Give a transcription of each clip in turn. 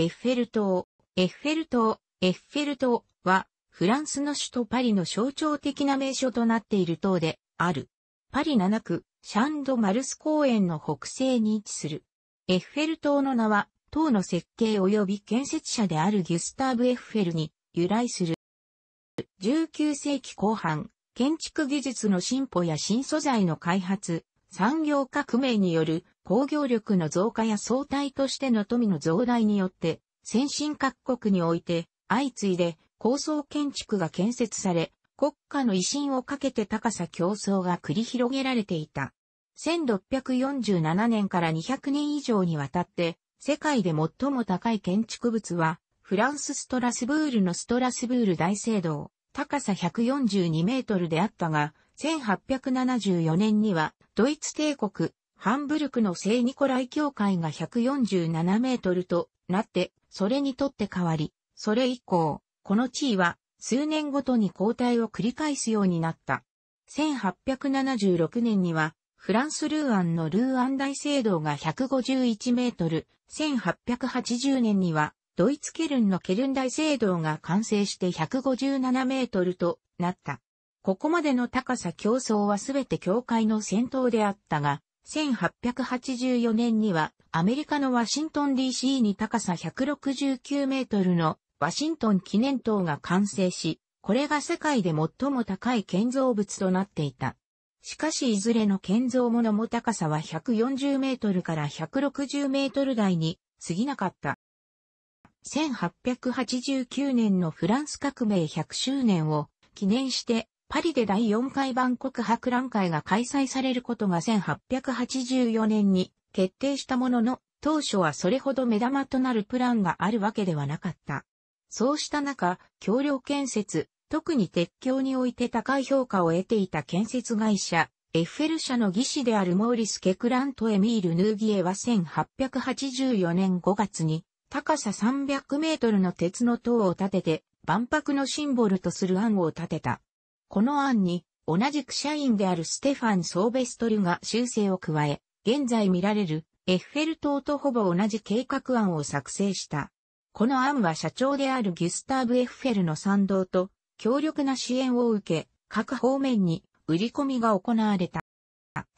エッフェル塔。エッフェル塔、エッフェル塔は、フランスの首都パリの象徴的な名所となっている塔である。パリ7区、シャンド・マルス公園の北西に位置する。エッフェル塔の名は、塔の設計及び建設者であるギュスターブ・エッフェルに由来する。19世紀後半、建築技術の進歩や新素材の開発、産業革命による工業力の増加や相対としての富の増大によって、先進各国において、相次いで高層建築が建設され、国家の威信をかけて高さ競争が繰り広げられていた。1647年から200年以上にわたって、世界で最も高い建築物は、フランスストラスブールのストラスブール大聖堂、高さ142メートルであったが、1874年には、ドイツ帝国、ハンブルクの聖ニコライ教会が147メートルとなって、それにとって変わり、それ以降、この地位は数年ごとに交代を繰り返すようになった。1876年には、フランス・ルーアンのルーアン大聖堂が151メートル、1880年には、ドイツケルンのケルン大聖堂が完成して157メートルとなった。ここまでの高さ競争はすべて教会の先頭であったが、1884年にはアメリカのワシントン DC に高さ169メートルのワシントン記念塔が完成し、これが世界で最も高い建造物となっていた。しかしいずれの建造物も高さは140メートルから160メートル台に過ぎなかった。1889年のフランス革命100周年を記念してパリで第4回万国博覧会が開催されることが1884年に決定したものの、当初はそれほど目玉となるプランがあるわけではなかった。そうした中、橋梁建設、特に鉄橋において高い評価を得ていた建設会社、エッフェル社の技師であるモーリス・ケクラント・エミール・ヌーギエは1884年5月に高さ300メートルの鉄の塔を建てて万博のシンボルとする案を建てた。この案に、同じく社員であるステファン・ソーベストルが修正を加え、現在見られるエッフェル塔とほぼ同じ計画案を作成した。この案は社長であるギュスターブ・エッフェルの賛同と強力な支援を受け、各方面に売り込みが行われた。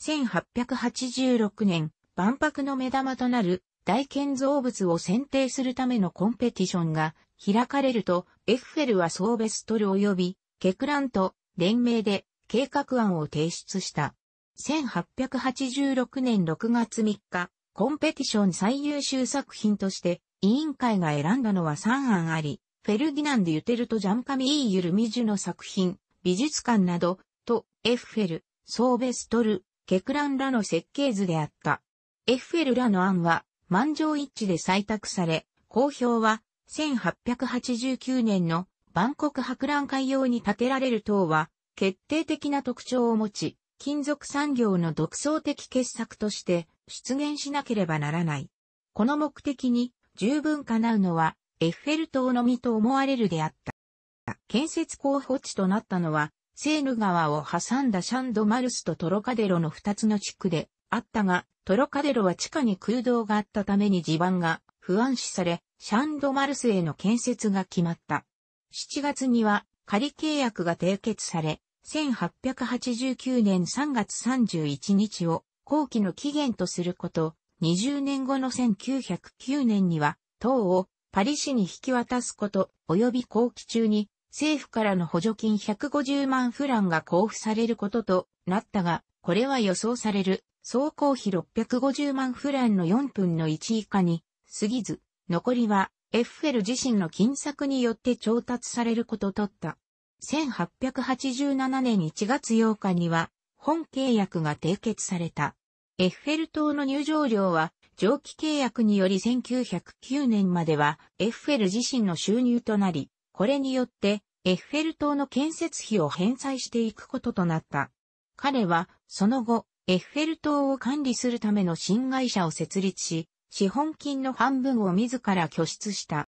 1886年、万博の目玉となる大建造物を選定するためのコンペティションが開かれると、エッフェルはソーベストル及び、ケクランと連名で計画案を提出した。1886年6月3日、コンペティション最優秀作品として委員会が選んだのは3案あり、フェルディナンド・ユテルとジャンカミ・イー・ユルミジュの作品、美術館など、と、エッフェル、ソーベストル、ケクランらの設計図であった。エッフェルらの案は、満場一致で採択され、公表は、1889年の万国博覧会用に建てられる塔は、決定的な特徴を持ち、金属産業の独創的傑作として出現しなければならない。この目的に十分叶うのはエッフェル塔のみと思われるであった。建設候補地となったのは、セーヌ川を挟んだシャンドマルスとトロカデロの二つの地区であったが、トロカデロは地下に空洞があったために地盤が不安視され、シャンドマルスへの建設が決まった。7月には仮契約が締結され、1889年3月31日を後期の期限とすること、20年後の1909年には、党をパリ市に引き渡すこと、及び後期中に政府からの補助金150万フランが交付されることとなったが、これは予想される総工費650万フランの4分の1以下に過ぎず、残りはエッフェル自身の金策によって調達されることとった。1887年1月8日には、本契約が締結された。エッフェル塔の入場料は、上記契約により1909年までは、エッフェル自身の収入となり、これによって、エッフェル塔の建設費を返済していくこととなった。彼は、その後、エッフェル塔を管理するための新会社を設立し、資本金の半分を自ら拠出した。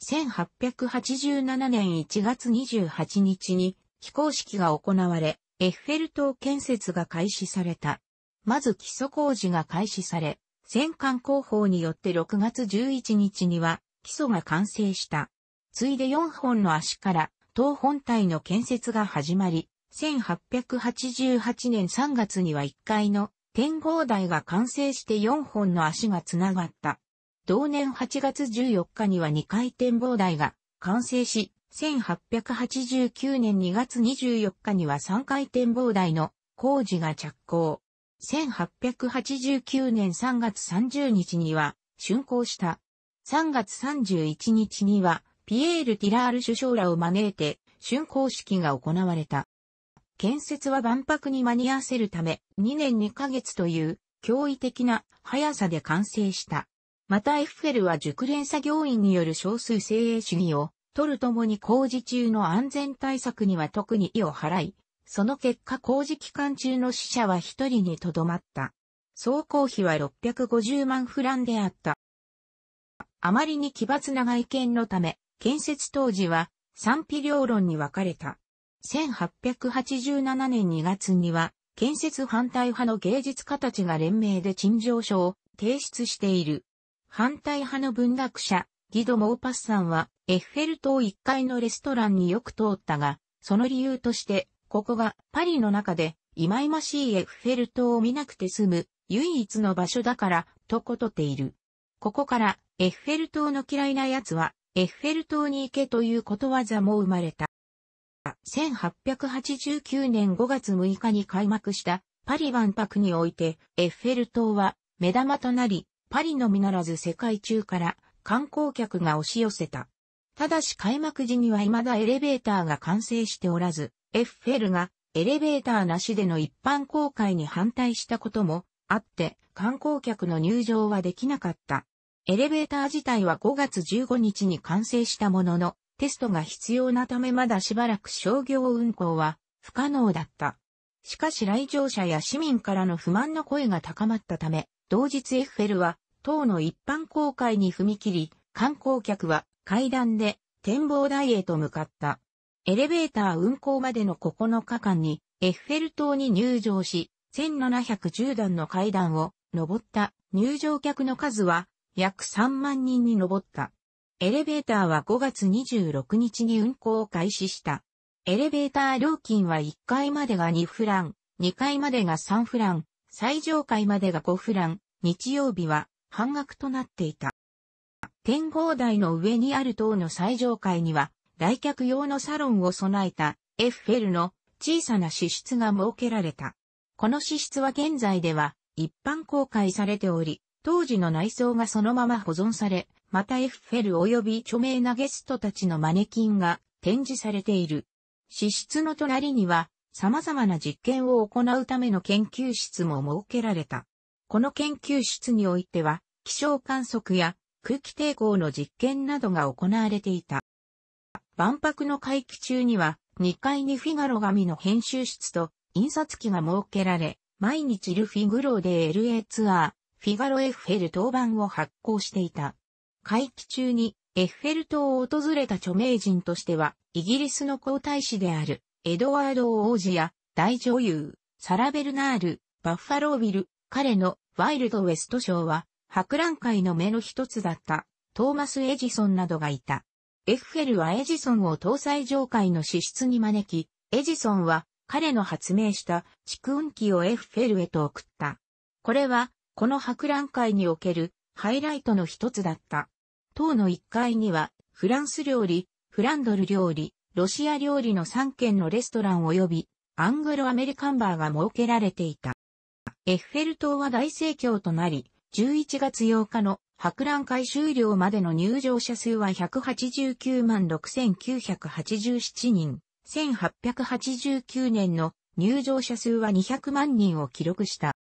1887年1月28日に非公式が行われ、エッフェル塔建設が開始された。まず基礎工事が開始され、戦艦工法によって6月11日には基礎が完成した。ついで4本の足から塔本体の建設が始まり、1888年3月には1階の天望台が完成して4本の足がつながった。同年8月14日には2回展望台が完成し、1889年2月24日には3回展望台の工事が着工。1889年3月30日には竣工した。3月31日にはピエール・ティラール首相らを招いて竣工式が行われた。建設は万博に間に合わせるため、2年2ヶ月という驚異的な速さで完成した。またエッフェルは熟練作業員による少数精鋭主義を、取るともに工事中の安全対策には特に意を払い、その結果工事期間中の死者は1人にとどまった。総工費は650万フランであった。あまりに奇抜な外見のため、建設当時は賛否両論に分かれた。1887年2月には、建設反対派の芸術家たちが連名で陳情書を提出している。反対派の文学者、ギド・モーパスさんは、エッフェル塔1階のレストランによく通ったが、その理由として、ここがパリの中で、忌々しいエッフェル塔を見なくて済む、唯一の場所だから、とことている。ここから、エッフェル塔の嫌いな奴は、エッフェル塔に行けということわざも生まれた。1889年5月6日に開幕したパリ万博において、エッフェル塔は目玉となり、パリのみならず世界中から観光客が押し寄せた。ただし開幕時には未だエレベーターが完成しておらず、エッフェルがエレベーターなしでの一般公開に反対したこともあって、観光客の入場はできなかった。エレベーター自体は5月15日に完成したものの、テストが必要なためまだしばらく商業運行は不可能だった。しかし来場者や市民からの不満の声が高まったため、同日エッフェルは党の一般公開に踏み切り、観光客は階段で展望台へと向かった。エレベーター運行までの9日間にエッフェル塔に入場し、1710段の階段を登った入場客の数は約3万人に上った。エレベーターは5月26日に運行を開始した。エレベーター料金は1階までが2フラン、2階までが3フラン、最上階までが5フラン、日曜日は半額となっていた。展望台の上にある塔の最上階には、来客用のサロンを備えたエッフェルの小さな支出が設けられた。この支出は現在では一般公開されており、当時の内装がそのまま保存され、またエッフェル及び著名なゲストたちのマネキンが展示されている。資質の隣には様々な実験を行うための研究室も設けられた。この研究室においては気象観測や空気抵抗の実験などが行われていた。万博の会期中には2階にフィガロ紙の編集室と印刷機が設けられ、毎日ルフィグローで LA ツアー、フィガロエッフェル当番を発行していた。会期中にエッフェル塔を訪れた著名人としては、イギリスの皇太子である、エドワード王子や、大女優、サラ・ベルナール、バッファロービル、彼のワイルドウェスト賞は、博覧会の目の一つだった、トーマス・エジソンなどがいた。エッフェルはエジソンを搭載上階の資質に招き、エジソンは彼の発明した蓄音機をエッフェルへと送った。これは、この博覧会におけるハイライトの一つだった。塔の一階には、フランス料理、フランドル料理、ロシア料理の三軒のレストラン及び、アングロアメリカンバーが設けられていた。エッフェル塔は大盛況となり、11月8日の博覧会終了までの入場者数は189万6987人。1889年の入場者数は200万人を記録した。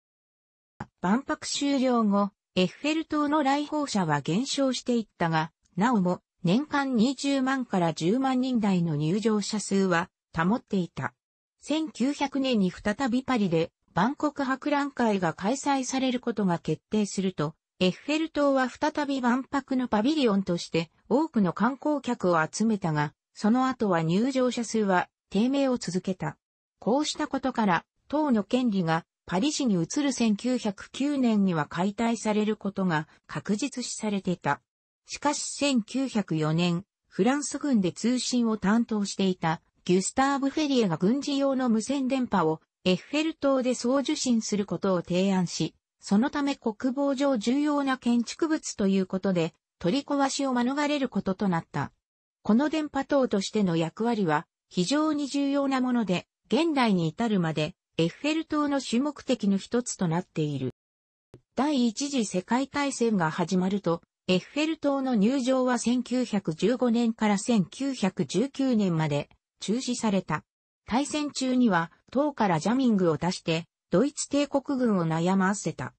万博終了後、エッフェル塔の来訪者は減少していったが、なおも年間20万から10万人台の入場者数は保っていた。1900年に再びパリで万国博覧会が開催されることが決定すると、エッフェル塔は再び万博のパビリオンとして多くの観光客を集めたが、その後は入場者数は低迷を続けた。こうしたことから、党の権利がパリ市に移る1909年には解体されることが確実視されていた。しかし1904年、フランス軍で通信を担当していたギュスターブ・フェリエが軍事用の無線電波をエッフェル塔で送受信することを提案し、そのため国防上重要な建築物ということで、取り壊しを免れることとなった。この電波塔としての役割は非常に重要なもので、現代に至るまでエッフェル塔の主目的の一つとなっている。第一次世界大戦が始まると、エッフェル塔の入場は1915年から1919年まで中止された。大戦中には塔からジャミングを出して、ドイツ帝国軍を悩ませた。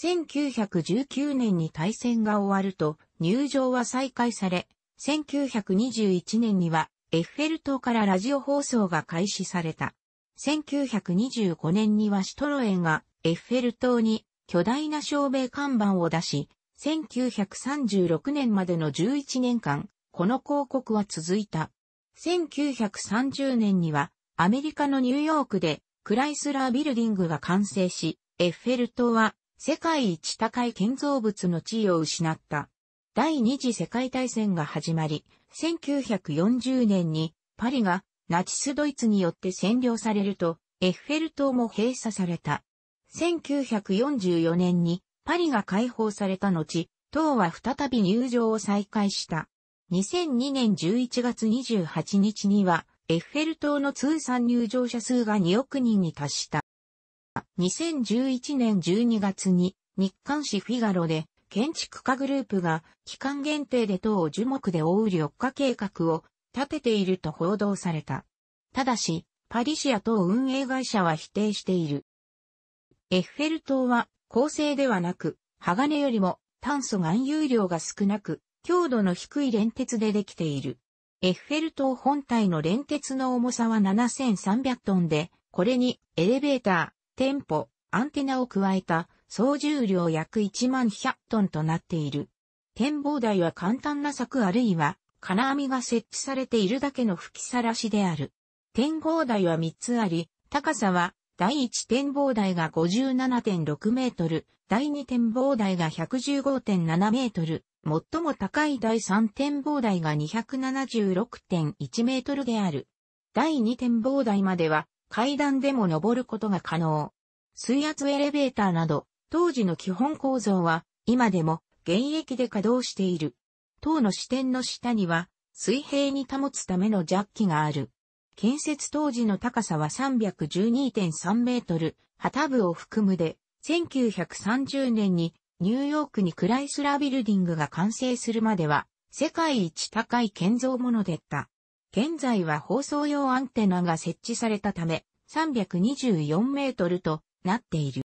1919年に大戦が終わると入場は再開され、1921年にはエッフェル塔からラジオ放送が開始された。1925年にはシトロエンがエッフェル塔に巨大な照明看板を出し、1936年までの11年間、この広告は続いた。1930年にはアメリカのニューヨークでクライスラービルディングが完成し、エッフェル塔は世界一高い建造物の地位を失った。第二次世界大戦が始まり、1940年にパリがナチスドイツによって占領されると、エッフェル塔も閉鎖された。1944年にパリが解放された後、塔は再び入場を再開した。2002年11月28日には、エッフェル塔の通算入場者数が2億人に達した。2011年12月に日刊紙フィガロで建築家グループが期間限定で塔を樹木で覆う緑化計画を立てていると報道された。ただし、パリシア等運営会社は否定している。エッフェル塔は、鋼製ではなく、鋼よりも炭素含有量が少なく、強度の低い連鉄でできている。エッフェル塔本体の連鉄の重さは7300トンで、これにエレベーター、店舗、アンテナを加えた総重量約1万100トンとなっている。展望台は簡単な柵あるいは金網が設置されているだけの吹きさらしである。展望台は3つあり、高さは第1展望台が57.6メートル、第2展望台が115.7メートル、最も高い第3展望台が276.1メートルである。第2展望台までは階段でも登ることが可能。水圧エレベーターなど、当時の基本構造は今でも現役で稼働している。塔の支点の下には、水平に保つためのジャッキがある。建設当時の高さは312.3メートル、旗部を含むで、1930年にニューヨークにクライスラービルディングが完成するまでは、世界一高い建造物でった。現在は放送用アンテナが設置されたため、324メートルとなっている。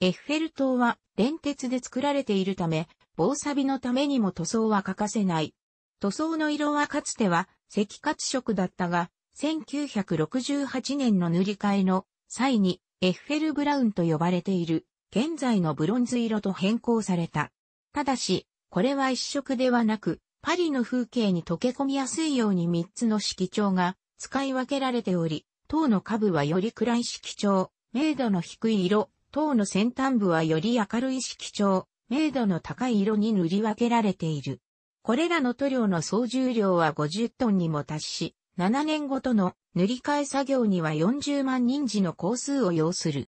エッフェル塔は電鉄で作られているため、防錆のためにも塗装は欠かせない。塗装の色はかつては赤褐色だったが、1968年の塗り替えの際にエッフェルブラウンと呼ばれている現在のブロンズ色と変更された。ただし、これは一色ではなく、パリの風景に溶け込みやすいように3つの色調が使い分けられており、塔の下部はより暗い色調、明度の低い色、塔の先端部はより明るい色調、明度の高い色に塗り分けられている。これらの塗料の総重量は50トンにも達し、7年ごとの塗り替え作業には40万人次の工数を要する。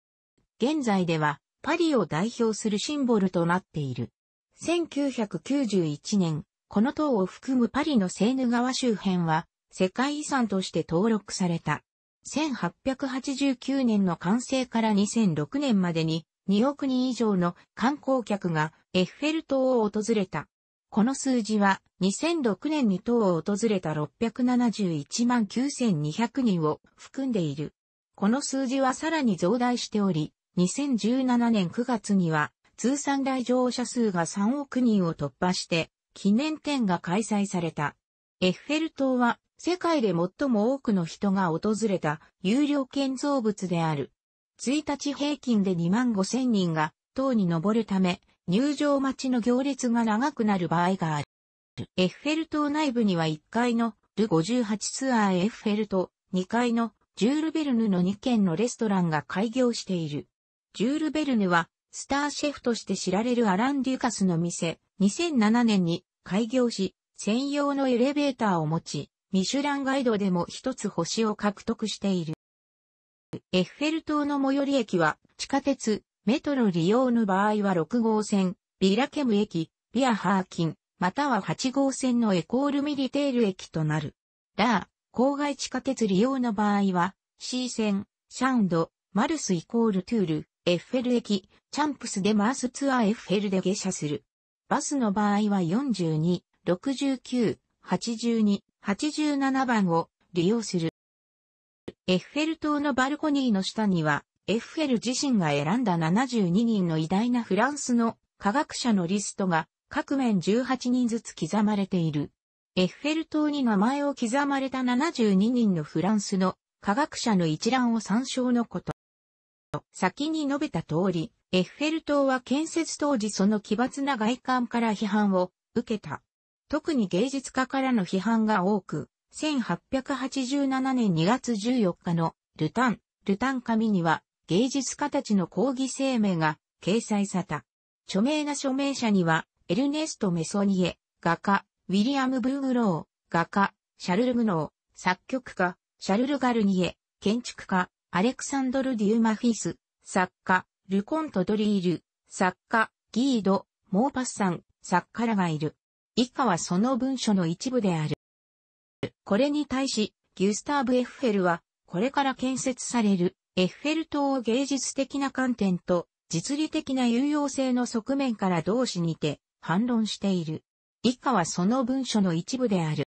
現在ではパリを代表するシンボルとなっている。1991年、この塔を含むパリのセーヌ川周辺は世界遺産として登録された。1889年の完成から2006年までに2億人以上の観光客がエッフェル塔を訪れた。この数字は2006年に塔を訪れた671万9200人を含んでいる。この数字はさらに増大しており、2017年9月には通算来場者数が3億人を突破して記念展が開催された。エッフェル塔は世界で最も多くの人が訪れた有料建造物である。1日平均で2万5千人が塔に登るため、入場待ちの行列が長くなる場合がある。エッフェル塔内部には1階のル58ツアーエッフェルと2階のジュール・ベルヌの2軒のレストランが開業している。ジュール・ベルヌはスターシェフとして知られるアラン・デュカスの店、2007年に開業し、専用のエレベーターを持ち、ミシュランガイドでも一つ星を獲得している。エッフェル塔の最寄り駅は、地下鉄、メトロ利用の場合は6号線、ビラケム駅、ビアハーキン、または8号線のエコールミリテール駅となる。ラー、郊外地下鉄利用の場合は、C 線、シャンド、マルスイコールトゥール、エッフェル駅、チャンプスでマースツアーエッフェルで下車する。バスの場合は42、69、82、87番を利用する。エッフェル塔のバルコニーの下には、エッフェル自身が選んだ72人の偉大なフランスの科学者のリストが各面18人ずつ刻まれている。エッフェル塔に名前を刻まれた72人のフランスの科学者の一覧を参照のこと。先に述べた通り、エッフェル塔は建設当時その奇抜な外観から批判を受けた。特に芸術家からの批判が多く、1887年2月14日のルタン、ルタン紙には芸術家たちの抗議声明が掲載された。著名な署名者には、エルネスト・メソニエ、画家、ウィリアム・ブーグロー、画家、シャルル・グノー、作曲家、シャルル・ガルニエ、建築家、アレクサンドル・デューマフィス、作家、ルコント・ドリール、作家、ギード、モーパッサン、作家らがいる。以下はその文書の一部である。これに対し、ギュスターブ・エッフェルは、これから建設されるエッフェル塔を芸術的な観点と実利的な有用性の側面から同志にて反論している。以下はその文書の一部である。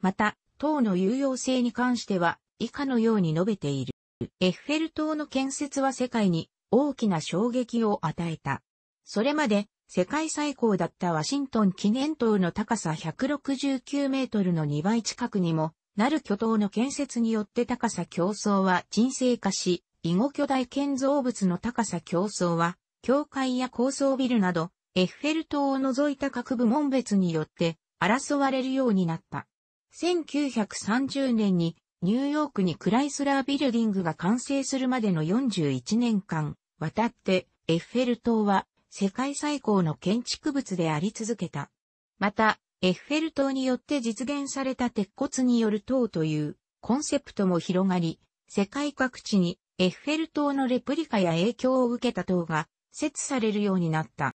また、塔の有用性に関しては以下のように述べている。エッフェル塔の建設は世界に大きな衝撃を与えた。それまで世界最高だったワシントン記念塔の高さ169メートルの2倍近くにも、なる巨塔の建設によって高さ競争は沈静化し、囲碁巨大建造物の高さ競争は、教会や高層ビルなど、エッフェル塔を除いた各部門別によって争われるようになった。1930年にニューヨークにクライスラービルディングが完成するまでの41年間、渡ってエッフェル塔は世界最高の建築物であり続けた。また、エッフェル塔によって実現された鉄骨による塔というコンセプトも広がり、世界各地にエッフェル塔のレプリカや影響を受けた塔が設置されるようになった。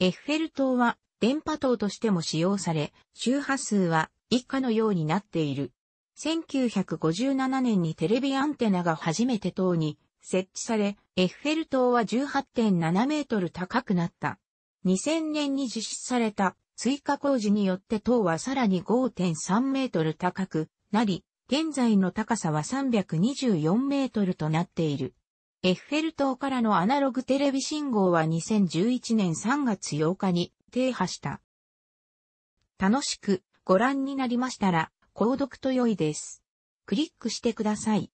エッフェル塔は電波塔としても使用され、周波数は以下のようになっている。1957年にテレビアンテナが初めて塔に設置され、エッフェル塔は18.7メートル高くなった。2000年に実施された追加工事によって塔はさらに5.3メートル高くなり、現在の高さは324メートルとなっている。エッフェル塔からのアナログテレビ信号は2011年3月8日に停波した。楽しくご覧になりましたら、購読と良いです。クリックしてください。